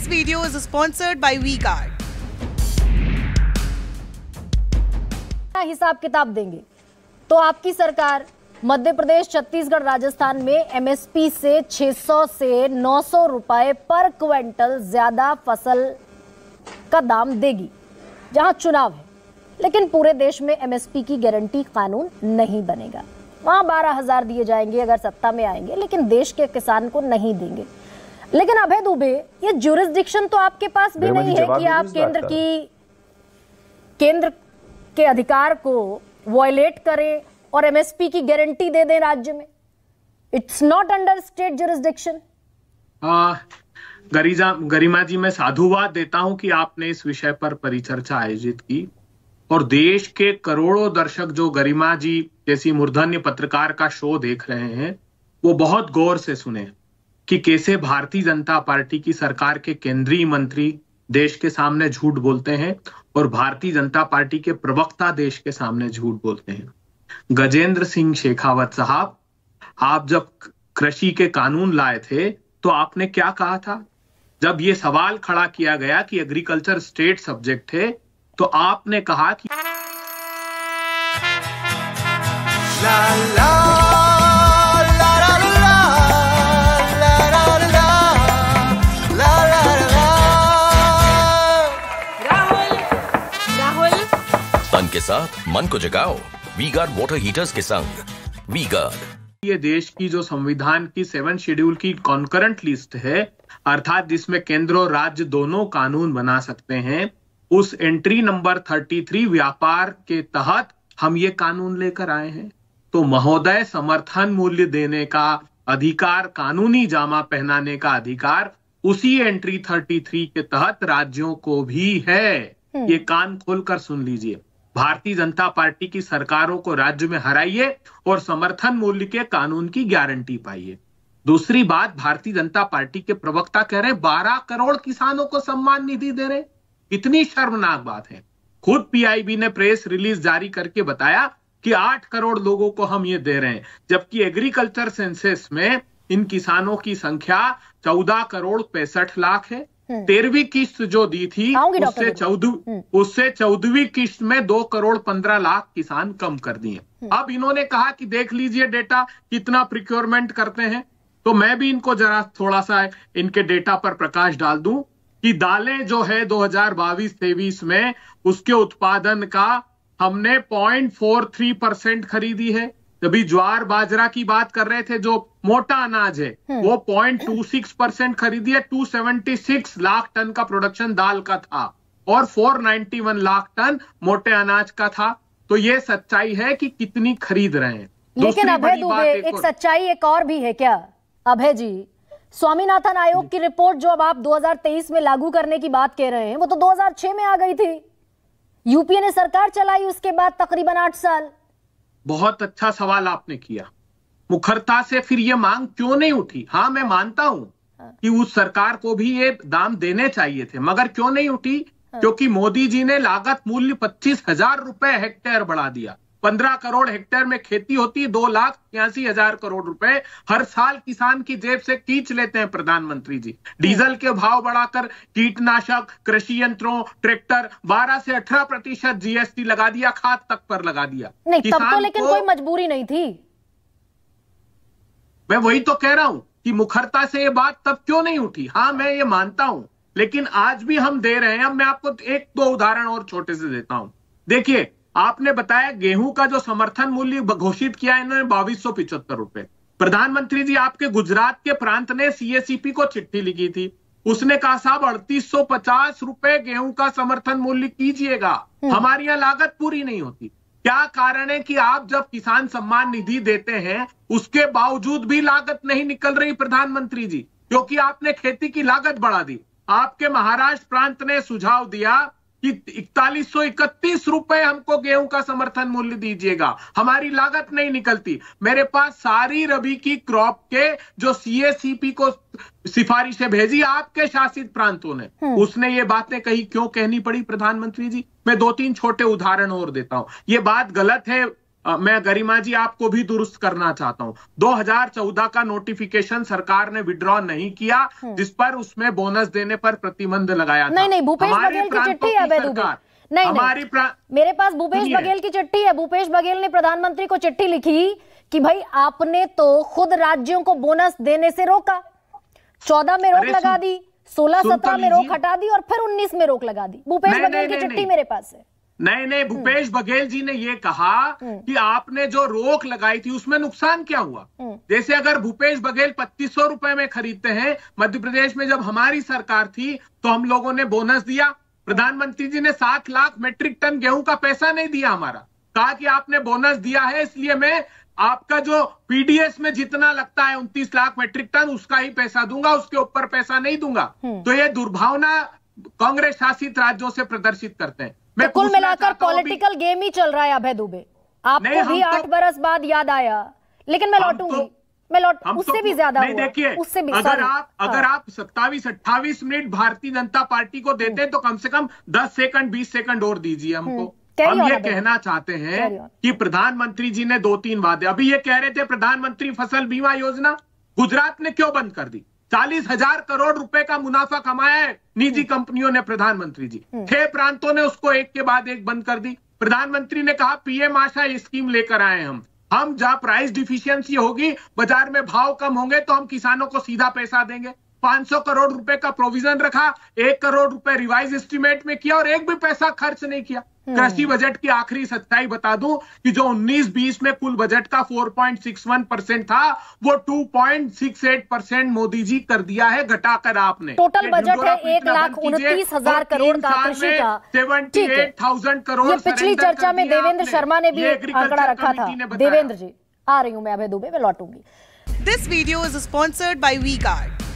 This video is sponsored by WeCard. हिसाब किताब देंगे तो आपकी सरकार मध्य प्रदेश छत्तीसगढ़ राजस्थान में एमएसपी से 600 से 900 रुपए पर क्विंटल ज्यादा फसल का दाम देगी जहां चुनाव है लेकिन पूरे देश में एमएसपी की गारंटी कानून नहीं बनेगा वहां 12000 दिए जाएंगे अगर सत्ता में आएंगे लेकिन देश के किसान को नहीं देंगे लेकिन अभय दुबे ये जुरिस्डिक्शन तो आपके पास भी नहीं है कि आप केंद्र की केंद्र के अधिकार को वॉयलेट करें और एमएसपी की गारंटी दे दें राज्य में it's not under state jurisdiction गरीजा गरिमा जी मैं साधुवाद देता हूं कि आपने इस विषय पर परिचर्चा आयोजित की और देश के करोड़ों दर्शक जो गरिमा जी जैसी मूर्धन्य पत्रकार का शो देख रहे हैं वो बहुत गौर से सुने कि कैसे भारतीय जनता पार्टी की सरकार के केंद्रीय मंत्री देश के सामने झूठ बोलते हैं और भारतीय जनता पार्टी के प्रवक्ता देश के सामने झूठ बोलते हैं गजेंद्र सिंह शेखावत साहब आप जब कृषि के कानून लाए थे तो आपने क्या कहा था जब ये सवाल खड़ा किया गया कि एग्रीकल्चर स्टेट सब्जेक्ट है तो आपने कहा कि ला, ला। के साथ मन को जगाओ वी गार्ड वाटर हीटर्स के संग वी गार्ड ये देश की जो संविधान की सेवन शेड्यूल की कॉन्करेंट लिस्ट है अर्थात जिसमें केंद्र और राज्य दोनों कानून बना सकते हैं उस एंट्री नंबर 33 व्यापार के तहत हम ये कानून लेकर आए हैं तो महोदय समर्थन मूल्य देने का अधिकार कानूनी जामा पहनाने का अधिकार उसी एंट्री 33 के तहत राज्यों को भी है हम्म। ये कान खोलकर सुन लीजिए भारतीय जनता पार्टी की सरकारों को राज्य में हराइए और समर्थन मूल्य के कानून की गारंटी पाइए दूसरी बात भारतीय जनता पार्टी के प्रवक्ता कह रहे बारह करोड़ किसानों को सम्मान निधि दे रहे इतनी शर्मनाक बात है खुद पीआईबी ने प्रेस रिलीज जारी करके बताया कि आठ करोड़ लोगों को हम ये दे रहे हैं जबकि एग्रीकल्चर सेंसेस में इन किसानों की संख्या चौदह करोड़ पैंसठ लाख है हम्म। तेरहवीं किस्त जो दी थी उससे चौदह हम्म। उससे चौदहवीं किस्त में दो करोड़ पंद्रह लाख किसान कम कर दिए हम्म। अब इन्होंने कहा कि देख लीजिए डेटा कितना प्रिक्योरमेंट करते हैं तो मैं भी इनको जरा थोड़ा सा इनके डेटा पर प्रकाश डाल दू कि दालें जो है 2022-23 में उसके उत्पादन का हमने 0.43 परसेंट खरीदी है अभी ज्वार बाजरा की बात कर रहे थे जो मोटा अनाज है हम्म। वो पॉइंट टू सिक्स परसेंट खरीदी है two seventy six lakh ton का प्रोडक्शन दाल का था और four ninety one lakh ton मोटे अनाज का था तो ये सच्चाई है कि कितनी खरीद रहे हैं लेकिन अभय दुबे एक, एक सच्चाई एक और भी है क्या अभय जी स्वामीनाथन आयोग की रिपोर्ट जो अब आप 2023 में लागू करने की बात कह रहे हैं वो तो 2006 में आ गई थी यूपीए ने सरकार चलाई उसके बाद तकरीबन आठ साल बहुत अच्छा सवाल आपने किया मुखरता से फिर ये मांग क्यों नहीं उठी हाँ मैं मानता हूं हाँ। कि उस सरकार को भी ये दाम देने चाहिए थे मगर क्यों नहीं उठी हाँ। क्योंकि मोदी जी ने लागत मूल्य पच्चीस हजार रुपए हेक्टेयर बढ़ा दिया पंद्रह करोड़ हेक्टेयर में खेती होती है दो लाख छियासी हजार करोड़ रुपए हर साल किसान की जेब से खींच लेते हैं प्रधानमंत्री जी डीजल के भाव बढ़ाकर कीटनाशक कृषि यंत्रों ट्रैक्टर बारह से अठारह प्रतिशत जीएसटी लगा दिया खाद तक पर लगा दिया नहीं तब तो लेकिन कोई मजबूरी नहीं थी मैं वही तो कह रहा हूं कि मुखरता से ये बात तब क्यों नहीं उठी हाँ मैं ये मानता हूं लेकिन आज भी हम दे रहे हैं मैं आपको एक दो उदाहरण और छोटे से देता हूं देखिए आपने बताया गेहूं का जो समर्थन मूल्य घोषित किया है इन्होंने बाईस सौ पिछहत्तर रुपए प्रधानमंत्री जी आपके गुजरात के प्रांत ने सीएसीपी को चिट्ठी लिखी थी उसने कहा साहब अड़तीस सौ पचास रुपए गेहूं का समर्थन मूल्य कीजिएगा हम्म। हमारी यहाँ लागत पूरी नहीं होती क्या कारण है कि आप जब किसान सम्मान निधि देते हैं उसके बावजूद भी लागत नहीं निकल रही प्रधानमंत्री जी क्योंकि आपने खेती की लागत बढ़ा दी आपके महाराष्ट्र प्रांत ने सुझाव दिया इकतालीस सौ इकतीस रुपए हमको गेहूं का समर्थन मूल्य दीजिएगा हमारी लागत नहीं निकलती मेरे पास सारी रबी की क्रॉप के जो सीएसीपी को सिफारिशें भेजी आपके शासित प्रांतों ने हम्म। उसने ये बातें कही क्यों कहनी पड़ी प्रधानमंत्री जी मैं दो तीन छोटे उदाहरण और देता हूं ये बात गलत है मैं गरिमा जी आपको भी दुरुस्त करना चाहता हूं 2014 का नोटिफिकेशन सरकार ने विड्रॉ नहीं किया हम्म। जिस पर उसमें बोनस देने पर प्रतिबंध लगाया नहीं था। नहीं भूपेश बघेल की चिट्ठी है सरकार नहीं हमारी मेरे पास भूपेश बघेल की चिट्ठी है भूपेश बघेल ने प्रधानमंत्री को चिट्ठी लिखी कि भाई आपने तो खुद राज्यों को बोनस देने से रोका चौदह में रोक लगा दी सोलह तो सत्रह में रोक हटा दी और फिर उन्नीस में रोक लगा दी भूपेश बघेल की चिट्ठी मेरे पास है नहीं नहीं हम्म। भूपेश बघेल जी ने ये कहा हम्म। कि आपने जो रोक लगाई थी उसमें नुकसान क्या हुआ हम्म। जैसे अगर भूपेश बघेल पच्चीस सौ रुपए में खरीदते हैं मध्य प्रदेश में जब हमारी सरकार थी तो हम लोगों ने बोनस दिया प्रधानमंत्री जी ने सात लाख मेट्रिक टन गेहूं का पैसा नहीं दिया हमारा कहा कि आपने बोनस दिया है इसलिए मैं आपका जो पीडीएस में जितना लगता है उनतीस लाख मेट्रिक टन उसका ही पैसा दूंगा उसके ऊपर पैसा नहीं दूंगा तो ये दुर्भावना कांग्रेस शासित राज्यों से प्रदर्शित करते हैं तो कुल मिलाकर पॉलिटिकल गेम ही चल रहा है अभय दुबे आपको भी तो- आठ बरस बाद याद आया लेकिन मैं लौटूंगी तो- मैं लौट उससे तो, भी ज्यादा नहीं देखिए उससे भी अगर आप हाँ। अगर आप सत्तावीस अट्ठावी मिनट भारतीय जनता पार्टी को देते हम्म। तो कम से कम दस सेकंड बीस सेकंड और दीजिए हमको हम्म। हम ये कहना चाहते हैं कि प्रधानमंत्री जी ने दो तीन वादे अभी ये कह रहे थे प्रधानमंत्री फसल बीमा योजना गुजरात ने क्यों बंद कर दी चालीस हजार करोड़ रुपए का मुनाफा कमाया है निजी हम्म। कंपनियों ने प्रधानमंत्री जी हम्म। छह प्रांतों ने उसको एक के बाद एक बंद कर दी प्रधानमंत्री ने कहा पीएम आशा स्कीम लेकर आए हम हम जहां प्राइस डिफिशियंसी होगी बाजार में भाव कम होंगे तो हम किसानों को सीधा पैसा देंगे 500 करोड़ रुपए का प्रोविजन रखा एक करोड़ रुपए रिवाइज एस्टिमेट में किया और एक भी पैसा खर्च नहीं किया हम्म। कृषि बजट की आखिरी सच्चाई बता दूं कि जो 19-20 में कुल बजट का 4.61 परसेंट था वो 2.68 परसेंट मोदी जी कर दिया है घटाकर आपने टोटल बजट है एक लाख उनतीस हजार करोड़ का कृषि का सेवेंटी एट थाउजेंड करोड़ पिछली चर्चा में देवेंद्र शर्मा ने भी आंकड़ा रखा था देवेंद्र जी आ रही हूँ मैं अभय दुबे में लौटूंगी this video is sponsored by V card